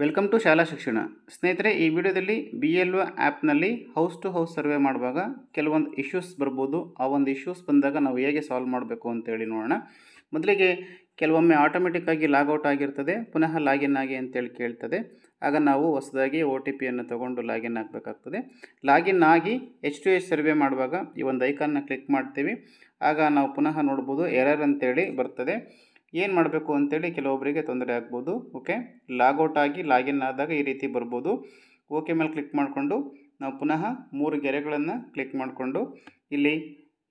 welcome to ಶಾಲಾ ಶಿಕ್ಷಣ ಸ್ನೇಹಿತರೆ ಈ ವಿಡಿಯೋದಲ್ಲಿ ಬಿ ಎಲ್ ಒ ಆ್ಯಪ್ನಲ್ಲಿ ಹೌಸ್ ಟು ಹೌಸ್ ಸರ್ವೆ ಮಾಡುವಾಗ ಕೆಲವೊಂದು ಇಶ್ಯೂಸ್ ಬರ್ಬೋದು ಆ ಒಂದು ಇಶ್ಯೂಸ್ ಬಂದಾಗ ನಾವು ಹೇಗೆ ಸಾಲ್ವ್ ಮಾಡಬೇಕು ಅಂತೇಳಿ ನೋಡೋಣ ಮೊದಲಿಗೆ ಕೆಲವೊಮ್ಮೆ ಆಟೋಮೆಟಿಕ್ಕಾಗಿ ಲಾಗೌಟ್ ಆಗಿರ್ತದೆ ಪುನಃ ಲಾಗಿನ್ ಆಗಿ ಅಂತೇಳಿ ಕೇಳ್ತದೆ ಆಗ ನಾವು ಹೊಸದಾಗಿ ಒ ಟಿ ಪಿಯನ್ನು ತೊಗೊಂಡು ಲಾಗಿನ್ ಆಗಬೇಕಾಗ್ತದೆ ಲಾಗಿನ್ ಆಗಿ ಎಚ್ ಟು ಎಚ್ ಸರ್ವೆ ಮಾಡುವಾಗ ಈ ಒಂದು ಐಕಾನ್ನ ಕ್ಲಿಕ್ ಮಾಡ್ತೀವಿ ಆಗ ನಾವು ಪುನಃ ನೋಡ್ಬೋದು ಎರರ್ ಅಂತೇಳಿ ಬರ್ತದೆ ಏನು ಮಾಡಬೇಕು ಅಂತೇಳಿ ಕೆಲವೊಬ್ಬರಿಗೆ ತೊಂದರೆ ಆಗ್ಬೋದು ಓಕೆ ಲಾಗೌಟ್ ಆಗಿ ಲಾಗಿನ್ ಆದಾಗ ಈ ರೀತಿ ಬರ್ಬೋದು ಓಕೆ ಮೇಲೆ ಕ್ಲಿಕ್ ಮಾಡಿಕೊಂಡು ನಾವು ಪುನಃ ಮೂರು ಗೆರೆಗಳನ್ನು ಕ್ಲಿಕ್ ಮಾಡಿಕೊಂಡು ಇಲ್ಲಿ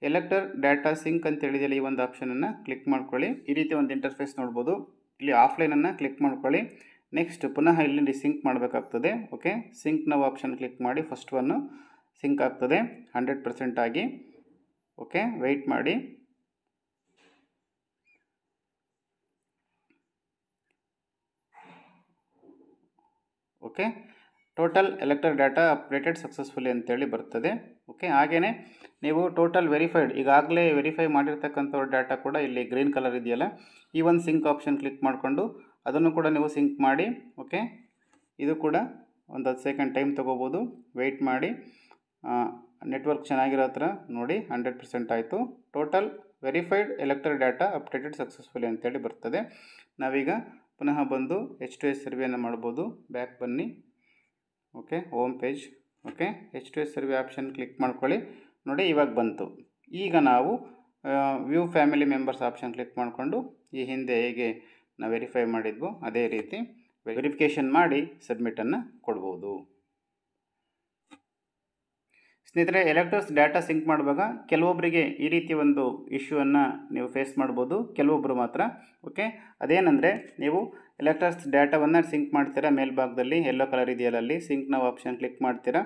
ಎಲೆಕ್ಟರ್ ಡಾಟಾ ಸಿಂಕ್ ಅಂತ ಈ ಒಂದು ಆಪ್ಷನನ್ನು ಕ್ಲಿಕ್ ಮಾಡ್ಕೊಳ್ಳಿ ಈ ರೀತಿ ಒಂದು ಇಂಟರ್ಫೇಸ್ ನೋಡ್ಬೋದು ಇಲ್ಲಿ ಆಫ್ಲೈನನ್ನು ಕ್ಲಿಕ್ ಮಾಡ್ಕೊಳ್ಳಿ ನೆಕ್ಸ್ಟ್ ಪುನಃ ಇಲ್ಲಿ ಸಿಂಕ್ ಮಾಡಬೇಕಾಗ್ತದೆ ಓಕೆ ಸಿಂಕ್ ನಾವು ಆಪ್ಷನ್ ಕ್ಲಿಕ್ ಮಾಡಿ ಫಸ್ಟ್ ಒನ್ನು ಸಿಂಕ್ ಆಗ್ತದೆ ಹಂಡ್ರೆಡ್ ಪರ್ಸೆಂಟ್ ಆಗಿ ಓಕೆ ವೆಯ್ಟ್ ಮಾಡಿ okay total electric data updated successfully ಅಂತೇಳಿ ಬರ್ತದೆ ಓಕೆ ಹಾಗೆಯೇ ನೀವು ಟೋಟಲ್ ವೆರಿಫೈಡ್ ಈಗಾಗಲೇ ವೆರಿಫೈ ಮಾಡಿರ್ತಕ್ಕಂಥವ್ರ ಡಾಟಾ ಕೂಡ ಇಲ್ಲಿ ಗ್ರೀನ್ ಕಲರ್ ಇದೆಯಲ್ಲ ಈ ಒಂದು ಸಿಂಕ್ ಆಪ್ಷನ್ ಕ್ಲಿಕ್ ಮಾಡಿಕೊಂಡು ಅದನ್ನು ಕೂಡ ನೀವು ಸಿಂಕ್ ಮಾಡಿ ಓಕೆ ಇದು ಕೂಡ ಒಂದು ಹತ್ತು ಸೆಕೆಂಡ್ ಟೈಮ್ ತೊಗೋಬೋದು ವೆಯ್ಟ್ ಮಾಡಿ ನೆಟ್ವರ್ಕ್ ಚೆನ್ನಾಗಿರೋ ಹತ್ರ ನೋಡಿ ಹಂಡ್ರೆಡ್ ಪರ್ಸೆಂಟ್ ಆಯಿತು total verified electric data updated successfully ಅಂತೇಳಿ ಬರ್ತದೆ ನಾವೀಗ ಪುನಃ ಬಂದು ಎಚ್ ಟು ಎಸ್ ಸರ್ವೆಯನ್ನು ಮಾಡ್ಬೋದು ಬ್ಯಾಕ್ ಬನ್ನಿ okay home page okay H to S survey option click ಮಾಡ್ಕೊಳ್ಳಿ ನೋಡಿ ಇವಾಗ ಬಂತು ಈಗ ನಾವು view family members option click ಮಾಡಿಕೊಂಡು ಈ ಹಿಂದೆ ಹೇಗೆ ನಾವು ವೆರಿಫೈ ಮಾಡಿದ್ವೋ ಅದೇ ರೀತಿ ವೆರಿಫಿಕೇಷನ್ ಮಾಡಿ ಸಬ್ಮಿಟನ್ನು ಕೊಡ್ಬೋದು ಸ್ನೇಹಿತರೆ ಎಲೆಕ್ಟ್ರಿಕ್ಸ್ ಡಾಟಾ ಸಿಂಕ್ ಮಾಡುವಾಗ ಕೆಲವೊಬ್ಬರಿಗೆ ಈ ರೀತಿ ಒಂದು ಇಶ್ಯೂವನ್ನು ನೀವು ಫೇಸ್ ಮಾಡ್ಬೋದು ಕೆಲವೊಬ್ಬರು ಮಾತ್ರ ಓಕೆ ಅದೇನೆಂದರೆ ನೀವು ಎಲೆಕ್ಟ್ರಿಕ್ಸ್ ಡಾಟಾವನ್ನು ಸಿಂಕ್ ಮಾಡ್ತೀರಾ ಮೇಲ್ಭಾಗದಲ್ಲಿ ಎಲ್ಲೋ ಕಲರ್ ಇದೆಯಲ್ಲ ಅಲ್ಲಿ ಸಿಂಕ್ ನಾವು ಆಪ್ಷನ್ ಕ್ಲಿಕ್ ಮಾಡ್ತೀರಾ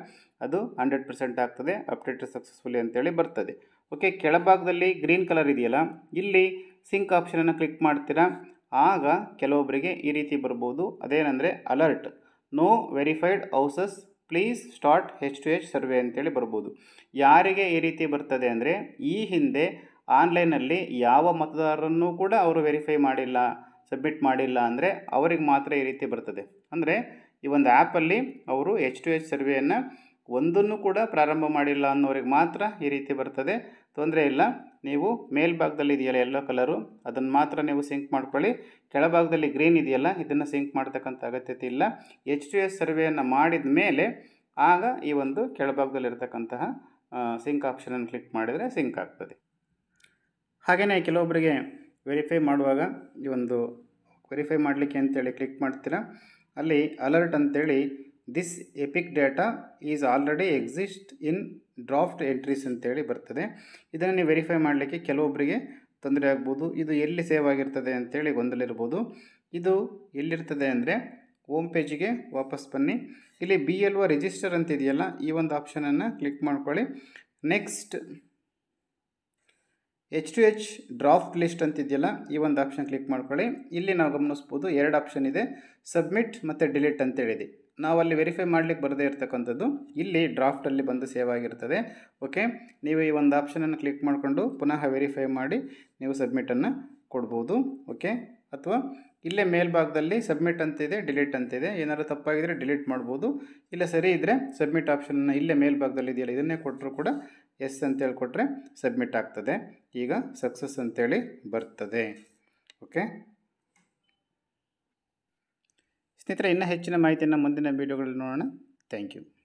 ಅದು ಹಂಡ್ರೆಡ್ ಪರ್ಸೆಂಟ್ ಆಗ್ತದೆ ಅಪ್ಡೇಟ್ ಸಕ್ಸಸ್ಫುಲಿ ಅಂತೇಳಿ ಬರ್ತದೆ ಓಕೆ ಕೆಳಭಾಗದಲ್ಲಿ ಗ್ರೀನ್ ಕಲರ್ ಇದೆಯಲ್ಲ ಇಲ್ಲಿ ಸಿಂಕ್ ಆಪ್ಷನನ್ನು ಕ್ಲಿಕ್ ಮಾಡ್ತೀರಾ ಆಗ ಕೆಲವೊಬ್ಬರಿಗೆ ಈ ರೀತಿ ಬರ್ಬೋದು ಅದೇನೆಂದರೆ alert no verified houses please start H to H survey ಅಂತೇಳಿ ಬರ್ಬೋದು ಯಾರಿಗೆ ಈ ರೀತಿ ಬರ್ತದೆ ಅಂದರೆ ಈ ಹಿಂದೆ ಆನ್ಲೈನಲ್ಲಿ ಯಾವ ಮತದಾರರನ್ನು ಕೂಡ ಅವರು ವೆರಿಫೈ ಮಾಡಿಲ್ಲ ಸಬ್ಮಿಟ್ ಮಾಡಿಲ್ಲ ಅಂದರೆ ಅವ್ರಿಗೆ ಮಾತ್ರ ಈ ರೀತಿ ಬರ್ತದೆ ಅಂದರೆ ಈ ಒಂದು ಆ್ಯಪಲ್ಲಿ ಅವರು ಎಚ್ ಟು ಎಚ್ ಸರ್ವೆಯನ್ನು ಒಂದನ್ನು ಕೂಡ ಪ್ರಾರಂಭ ಮಾಡಿಲ್ಲ ಅನ್ನೋರಿಗೆ ಮಾತ್ರ ಈ ರೀತಿ ಬರ್ತದೆ ತೊಂದರೆ ಇಲ್ಲ ನೀವು ಮೇಲ್ಭಾಗದಲ್ಲಿ ಇದೆಯಲ್ಲ ಎಲ್ಲೋ ಕಲರು ಅದನ್ನು ಮಾತ್ರ ನೀವು ಸಿಂಕ್ ಮಾಡ್ಕೊಳ್ಳಿ ಕೆಳಭಾಗದಲ್ಲಿ ಗ್ರೀನ್ ಇದೆಯಲ್ಲ ಇದನ್ನು ಸಿಂಕ್ ಮಾಡ್ತಕ್ಕಂಥ ಅಗತ್ಯತೆ ಇಲ್ಲ ಎಚ್ ಟಿ ಎಸ್ ಸರ್ವೆಯನ್ನು ಮಾಡಿದ ಮೇಲೆ ಆಗ ಈ ಒಂದು ಕೆಳಭಾಗದಲ್ಲಿರ್ತಕ್ಕಂತಹ ಸಿಂಕ್ ಆಪ್ಷನನ್ನು ಕ್ಲಿಕ್ ಮಾಡಿದರೆ ಸಿಂಕ್ ಆಗ್ತದೆ ಹಾಗೆಯೇ ಕೆಲವೊಬ್ಬರಿಗೆ ವೆರಿಫೈ ಮಾಡುವಾಗ ಈ ಒಂದು ವೆರಿಫೈ ಮಾಡಲಿಕ್ಕೆ ಅಂತೇಳಿ ಕ್ಲಿಕ್ ಮಾಡ್ತೀರಾ ಅಲ್ಲಿ ಅಲರ್ಟ್ ಅಂತೇಳಿ this epic data is already exist in draft entries ಅಂತೇಳಿ ಬರ್ತದೆ ಇದನ್ನು ನೀವು ವೆರಿಫೈ ಮಾಡಲಿಕ್ಕೆ ಕೆಲವೊಬ್ಬರಿಗೆ ತೊಂದರೆ ಆಗ್ಬೋದು ಇದು ಎಲ್ಲಿ ಸೇವ್ ಆಗಿರ್ತದೆ ಅಂತೇಳಿ ಗೊಂದಲಿರ್ಬೋದು ಇದು ಎಲ್ಲಿರ್ತದೆ ಅಂದರೆ ಓಮ್ ಪೇಜಿಗೆ ವಾಪಸ್ ಬನ್ನಿ ಇಲ್ಲಿ ಬಿ ಎಲ್ ಒ ರಿಜಿಸ್ಟರ್ ಅಂತ ಇದೆಯಲ್ಲ ಈ ಒಂದು ಆಪ್ಷನನ್ನು ಕ್ಲಿಕ್ ಮಾಡ್ಕೊಳ್ಳಿ next H to H draft list ಅಂತಿದೆಯಲ್ಲ ಈ ಒಂದು ಆಪ್ಷನ್ ಕ್ಲಿಕ್ ಮಾಡ್ಕೊಳ್ಳಿ ಇಲ್ಲಿ ನಾವು ಗಮನಿಸ್ಬೋದು ಎರಡು ಆಪ್ಷನ್ ಇದೆ ಸಬ್ಮಿಟ್ ಮತ್ತು ಡಿಲೀಟ್ ಅಂತೇಳಿದೆ ನಾವಲ್ಲಿ ವೆರಿಫೈ ಮಾಡಲಿಕ್ಕೆ ಬರದೇ ಇರತಕ್ಕಂಥದ್ದು ಇಲ್ಲಿ ಡ್ರಾಫ್ಟಲ್ಲಿ ಬಂದು ಸೇವ್ ಆಗಿರ್ತದೆ ಓಕೆ ನೀವು ಈ ಒಂದು ಆಪ್ಷನನ್ನು ಕ್ಲಿಕ್ ಮಾಡಿಕೊಂಡು ಪುನಃ ವೆರಿಫೈ ಮಾಡಿ ನೀವು ಸಬ್ಮಿಟನ್ನು ಕೊಡ್ಬೋದು ಓಕೆ ಅಥವಾ ಇಲ್ಲೇ ಮೇಲ್ಭಾಗದಲ್ಲಿ ಸಬ್ಮಿಟ್ ಅಂತಿದೆ ಡಿಲೀಟ್ ಅಂತಿದೆ ಏನಾದರೂ ತಪ್ಪಾಗಿದ್ದರೆ ಡಿಲೀಟ್ ಮಾಡ್ಬೋದು ಇಲ್ಲ ಸರಿ ಇದ್ದರೆ ಸಬ್ಮಿಟ್ ಆಪ್ಷನ್ನ ಇಲ್ಲೇ ಮೇಲ್ಭಾಗದಲ್ಲಿ ಇದೆಯಲ್ಲ ಇದನ್ನೇ ಕೊಟ್ಟರು ಕೂಡ ಎಸ್ ಅಂತೇಳಿ ಕೊಟ್ಟರೆ ಸಬ್ಮಿಟ್ ಆಗ್ತದೆ ಈಗ ಸಕ್ಸಸ್ ಅಂತೇಳಿ ಬರ್ತದೆ ಓಕೆ ಸ್ನೇಹಿತರೆ ಇನ್ನೂ ಹೆಚ್ಚಿನ ಮಾಹಿತಿಯನ್ನು ಮುಂದಿನ ವೀಡಿಯೋಗಳಲ್ಲಿ ನೋಡೋಣ ಥ್ಯಾಂಕ್ ಯು